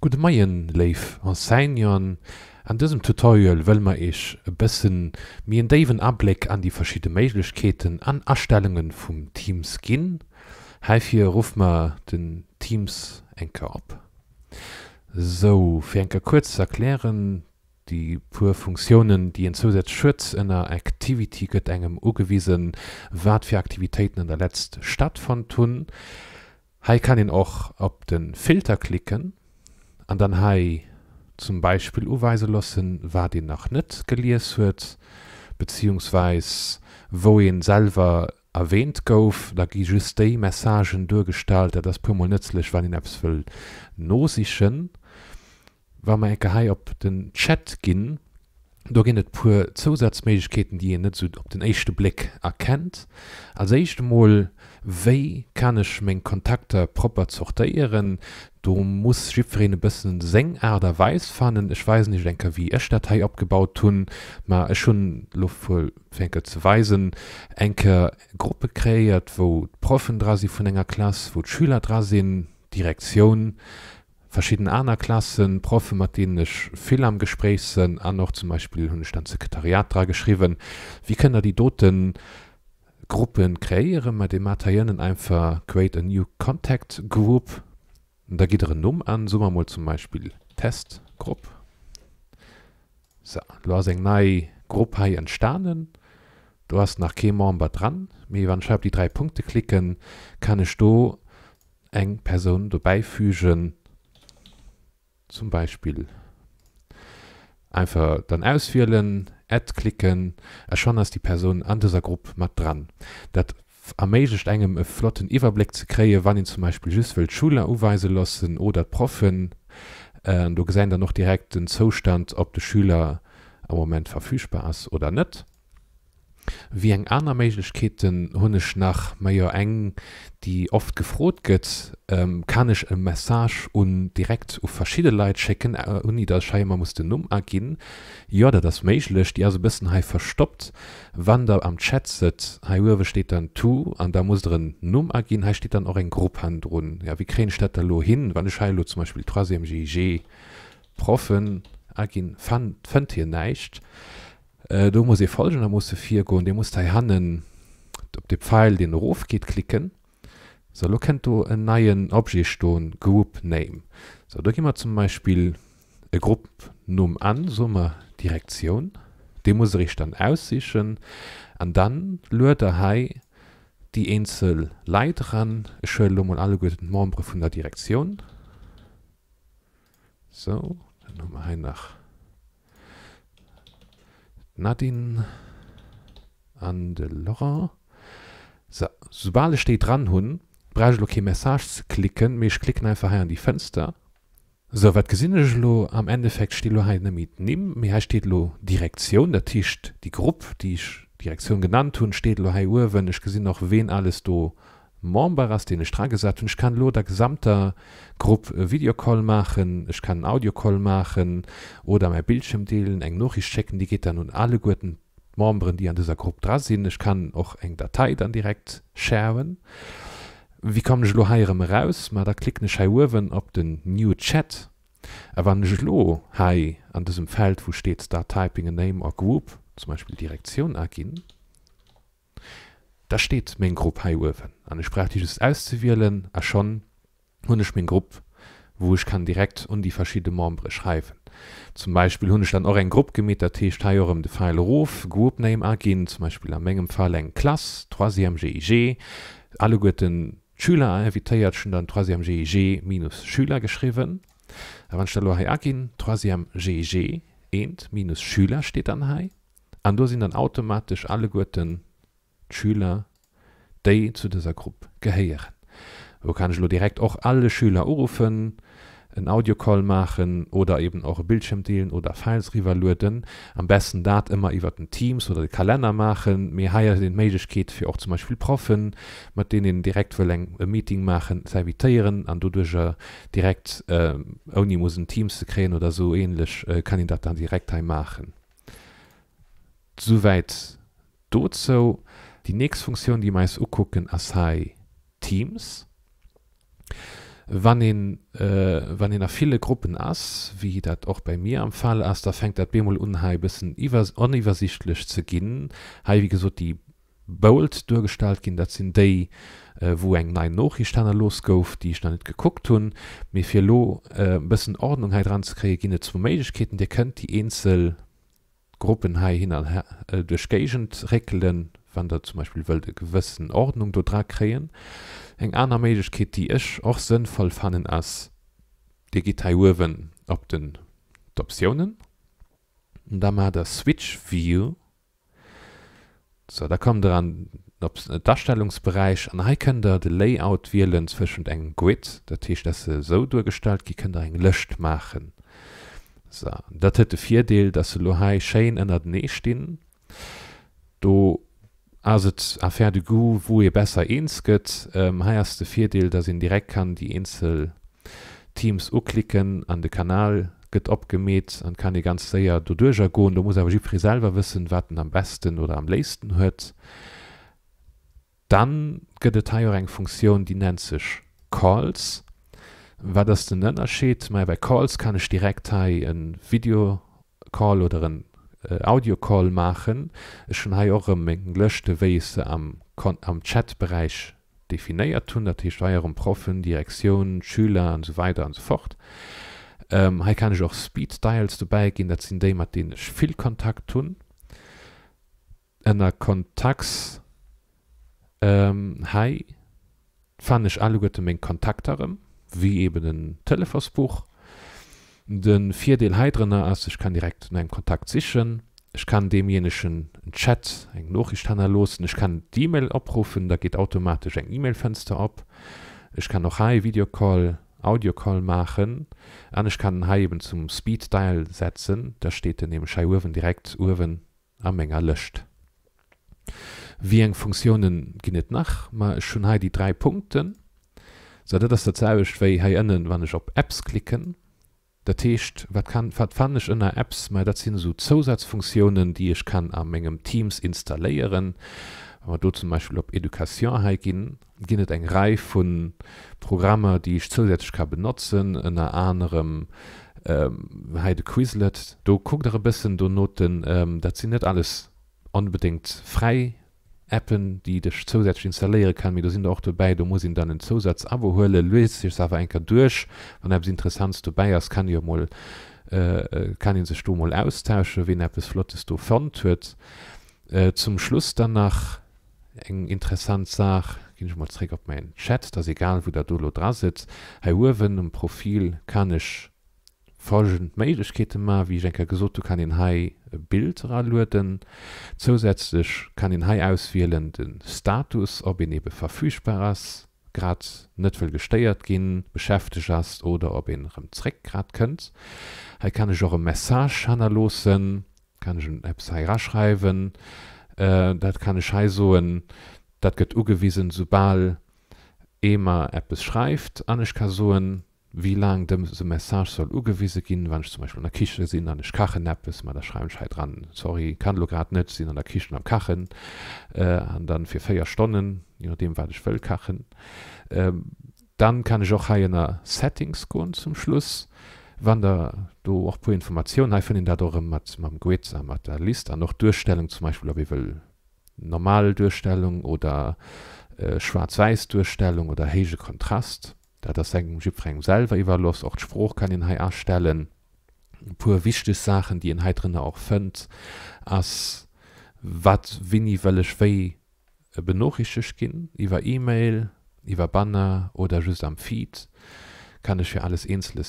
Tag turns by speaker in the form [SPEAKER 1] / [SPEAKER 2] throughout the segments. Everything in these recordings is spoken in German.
[SPEAKER 1] Gude Maien Leif an Senion. An diesem Tutorial will man ich ein bisschen mir einen Daven Abblick an die verschiedenen Möglichkeiten an Erstellungen vom Teams gehen. Hierfür ruft man den Teams Enker ab. So, für Enker kurz erklären, die pur Funktionen, die in zusatz Schutz ennner Activity gëtt engem ugewiesen wat für Aktivitäten in der letzten Stadt von tun. Hier kann ihn auch auf den Filter klicken an den Hai. Zum Beispiel uweise lassen, war die noch nicht gelesen wird, beziehungsweise wo ihn selber erwähnt gouf, da gi just die Messagen durchgestaltet, das pummel nützlich, wann ihn abs will. Nosischen, wenn man Ecke auf den Chat gehen, da es puer Zusatzmöglichkeiten, die ihr nicht so auf den ersten Blick erkennt. Als erstes Mol wéi kann ich meinen Kontakte proper sortieren, du muss Schiffrene ein bisschen ader weiß fanden. ich weiß nicht denke wie ich Datei abgebaut tun mal schon Luftfänke zu weisen enke Gruppe kreiert wo Profen drasi von einer Klasse wo Schüler drasinn Direktion verschiedene Klassen, mit denen ich viel am Gespräch sind auch noch zum Beispiel hun stand Sekretariat da geschrieben wie können er die doten Gruppen kreieren mit den Materialien einfach create a new contact group und da geht er Num an so mal zum Beispiel Testgruppe so, du hast eine neue Gruppe entstanden du hast nach Kemember dran wenn ich auf die drei Punkte klicken kann ich du eine Person dabei fügen zum Beispiel einfach dann auswählen, Ad klicken, äh, schon ist die Person an dieser Gruppe mit dran. Das erméigcht engem einen flotten Überblick zu kriegen, wann ihn zum Beispiel justwel Schuler uweise lassen oder Profen, äh, du gesinn dann noch direkt den Zustand, ob der Schüler im Moment verfügbar ist oder nicht wie eng aner Meiglechketen hunnech nach Meier eng, die oft gefrot gëtt, ähm, kann ich e Message un direkt u verschiedene Leiit checken äh, uni der Scheimer musste Numm agin. Ja der das méiglech, die as also bisssen hai verstoppt, wann der am Chat set Haiwe steht dann to an da muss drin Numm agin ha steht dann auch eng Gruppehand run. Ja wie krenstädter lo hin, wann Scheilo zum Beispiel 3 MGG Profen agin fand fand hier neicht äh, du musst die folgen, da musst du vier gehen, du musst die Handen auf den Pfeil, den Ruf geht, klicken. So, du kannst du einen neuen Objekt tun, Group Name. So, da gehen wir zum Beispiel eine Gruppe Num an, so eine Direktion. Die muss ich dann aussichern. Und dann löst er hei die Insel Leid ran, schön und alle guten Membre von der Direktion. So, dann haben wir nach Nadine Andelora. So, sobald steht dran hun, brauche ich Message zu klicken, mir ich klicke einfach hier an die Fenster. So, was gesehen ist, am Endeffekt steht lo hier mit neben, mir steht lo Direktion, der Tisch, die Gruppe, die ich Direktion genannt habe, steht lo hier, wenn ich gesehen noch wen alles do Mombaras, den ich dran gesagt und ich kann nur der gesamte Gruppe äh, Videocall machen, ich kann einen Audiocall machen oder mein Bildschirm delen, eine Nachricht checken, die geht dann und alle guten Mombren, die an dieser Gruppe dran sind, ich kann auch eine Datei dann direkt sharen. Wie komme ich hier raus? Ma da klick hier oben auf den New Chat. Er wann ich hier an diesem Feld, wo steht da Typing a Name or Group, zum Beispiel Direktion agieren, da steht mein Gruppe heiwen an Sprache, die dieses auszuwählen a äh, schon hun ich mein Grupp, wo ich kann direkt und die verschiedenen membre schreiben zum Beispiel ich dann auch ein Grupp gemäht, en Gruppe gemeter Teesteierem de Pfeilehof Groupname agin zum Beispiel a menggem Fall ein Klass, 3 GIG alle guten Schüler wie invitéiert schon dann 3 GIG minus Schüler geschrieben Aber Stelle agin 3 GIG ent minus Schüler steht dann hai Und da sind dann automatisch alle guten Schüler, die zu dieser Gruppe gehören. Wo kann ich direkt auch alle Schüler rufen, einen Audiocall machen oder eben auch Bildschirm teilen oder Files rivaluten. Am besten dort immer über den Teams oder den Kalender machen. Mir heier den Magic geht für auch zum Beispiel Profen, mit denen direkt für ein äh, Meeting machen, servitieren, an dadurch direkt äh, ohne muss ein Teams zu kreieren oder so ähnlich, äh, kann ich das dann direkt machen. Soweit dazu. Die nächste Funktion, die meist gucken, ist Teams. Wann in, äh, wann in a viele Gruppen ass, wie das auch bei mir am Fall ist, da fängt dat Bemol unheibessen oniwwersichtlich ze ginnen, ha wie gesagt, die bold durchgestaltet gin dat sinn déi äh, wo eng nein nochstanner losgouf die ich nicht geguckt hun mir fir lo äh, bisssen ordnungheit ranzkrieg ginne zwei Möglichkeiten, ihr könnt die Einzelgruppen gruppenhai hin an äh, durchgegent reckelen wenn da zum Beispiel will e gewissen Ordnung do dran kriegen. Eine andere Möglichkeit, die ich auch sinnvoll fand, fannen digital digitalen op den Optionen Und dann mal der Switch View so da kommt dran ob äh, Darstellungsbereich an Heikender de Layout wählen zwischen eng Grid der Tisch das so durchgestalt die können ein löscht machen so, dat hätte vier Deel dass hier schön in der Nähe stehen do also erfährt du gut wo ihr besser insket ähm, heißt der vierteil das in direkt kann die insel teams klicken an den kanal geht abgemäht und kann die ganz sehr du durch gehen du musst aber die selber wissen werden am besten oder am nächsten hört dann gehtteilung funktion die nennt sich calls war das denn dann steht mal bei calls kann ich direkt ein video call oder ein äh, Audiocall machen, ist schon ha auch im gelöschte Weise am, am Chatbereich definiert tun, dat steuerung Profen, Direktionen, Schüler und so weiter und so fort. Ähm, hier kann ich auch Speed Dials dabei gehen, das sind die, mit denen ich viel Kontakt tun. der Kontakts ähm, hi fand ich alle Gotte Menge Kontakterem, wie eben ein Telefonsbuch, den vierdeel heidrenner ist, ich kann direkt einen kontakt sichern ich kann demjenigen einen Chat eine Nachricht han losen ich kann die E-Mail abrufen da geht automatisch ein E-Mail-Fenster ab ich kann noch hi Videocall Call machen und ich kann eben zum Speed Dial setzen da steht dann in dem Scheiwen direkt Uwen am Menge löscht wie eng Funktionen ginet nach mal schon hi die drei Punkte. so das derzelcht wei ënnen wann ich auf Apps klicken das techt was kann ich in ënner Apps weil das sind so Zusatzfunktionen, die ich kann am engem Teams installéieren aber du zum Beispiel auf Education gehen ginet eine Reihe von Programmen, die ich zusätzlich kann benutzen in einer anderem ähm, Heide Quizlet du guck da ein bisschen du Noten ähm, das sind nicht alles unbedingt frei Appen, die dech zusätzlich installieren kann mir du sind auch dabei du musst ihn dann den Zusatzabo holen, löst sich aber einfach durch wenn etwas Interessantes dabei ist, kann ihr mal äh, äh kann in se Stummel austausche wen App es flottes du fern huet äh, zum Schluss danach eine interessante Sache, ging ich mal zurück auf meinen Chat das egal wo der dolo dran sitzt hier oben im Profil kann ich folgend Meiglichkeiten ma wie Jenker gesot du kannst den Hai Bild ralueten zusätzlich kann den Hai auswählen den Status ob en ebe verfügbares grad netvill gesteuert gin beschäftigt hast oder ob en rem Zreck gerade könnt Hier kann ich auch eure Message hanner losen kann ich Apps schreiben äh, das kann ich hier so das heisoen dat gëtt ugewiesen sobal emer App beschreift so ein, wie lang de, de Message soll ugewiese ginn, wann ich zum Beispiel an der Kiche sinn an ich kachen neppes mal der Schreimscheid ran. Sorry, kann lo grad net sinn an der Kichen am Kachen äh, an dann fir féier Stonnen, je nachdem wat ich wëll kachen. Ähm, dann kann ich auch haiener Settings gun zum Schluss wann der du auch pro Informationen he den da mat mam Goet mat der List an noch Durchstellung zum Beispiel wie will normal Durchstellung oder äh, schwarz-weiß Durchstellung oder hege Kontrast da das engem Schiffreng selber iwwerlos och Spruch kann den Hai erstellen pur wichtige Sachen die in drin auch fënnt ass wat winni wellch wei benachrichtigt ginn über E-Mail über Banner oder just am Feed kann ich für alles einzelne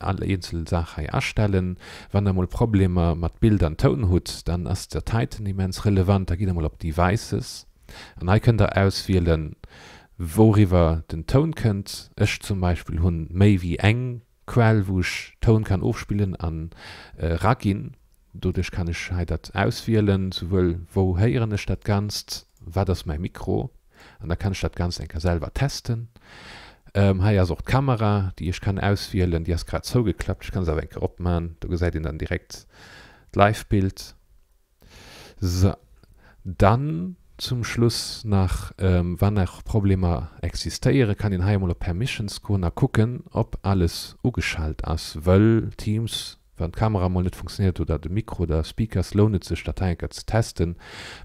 [SPEAKER 1] alle Einzelsache erstellen Wenn er mal Probleme mit Bildern Ton hat dann ist der Titan immens relevant da geht er mal auf Devices und ich kann da auswählen worüber den Ton könnt Ich zum Beispiel hunn méi wie eng Quell woch Ton kann ofspielen an äh, Ragin Dadurch kann ich halt das auswählen sowuel wo heierne das ganz war das mein Mikro Und da kann statt ganz enker selber testen ähm, haier sucht Kamera die ich kann auswählen die gerade so geklappt ich kann es aber enke abmachen. du seid den dann direkt Live-Bild. so dann zum Schluss nach, ähm, wann auch Probleme existieren, kann in Heimolo Permissions können gucken, ob alles ugeschaltet ist, weil Teams, wenn die Kamera mal nicht funktioniert oder das Mikro oder Speakers lohnt sich, Dateien zu testen.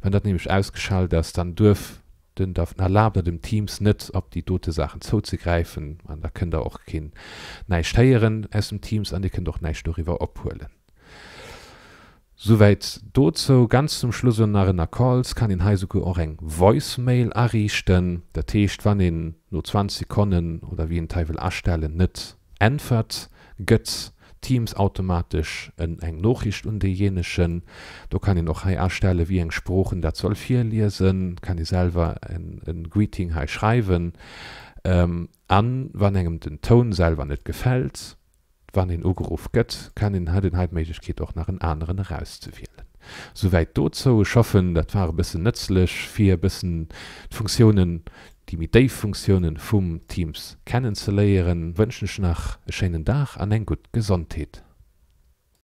[SPEAKER 1] Wenn das nämlich ausgeschaltet ist, dann dürfen den darf erlaubt dem Teams nicht, ob die dote Sachen zuzugreifen. Und da können da auch kein Neisteieren aus dem Teams an die können doch darüber abholen. Soweit dazu, ganz zum Schluss nach nach Calls kann den Heisuke auch eng Voicemail errichten, der Techt wann den nur 20 Sekunden oder wie in Teufel erstellen net entfert, Götz Teams automatisch eine Nachricht und dejenschen. Du kann ihn auch erstelle wie eng Spprochen dat soll vier lesen, kann ich selber ein, ein Greeting hei schreiben ähm, an, wann engem den Ton selber nicht gefällt wann den ugeuf gëtt, kann en den Halbmeigkeet auch nach en anderen herauszuwählen. Soweit dazu, ich hoffe, das war ein bisssen nëtzlech, fir bisssen Funktionen die mit den Funktionen vom Teams kennenzulernen, wünsche kennenzeléieren noch einen schönen Tag und eine gute Gesundheit.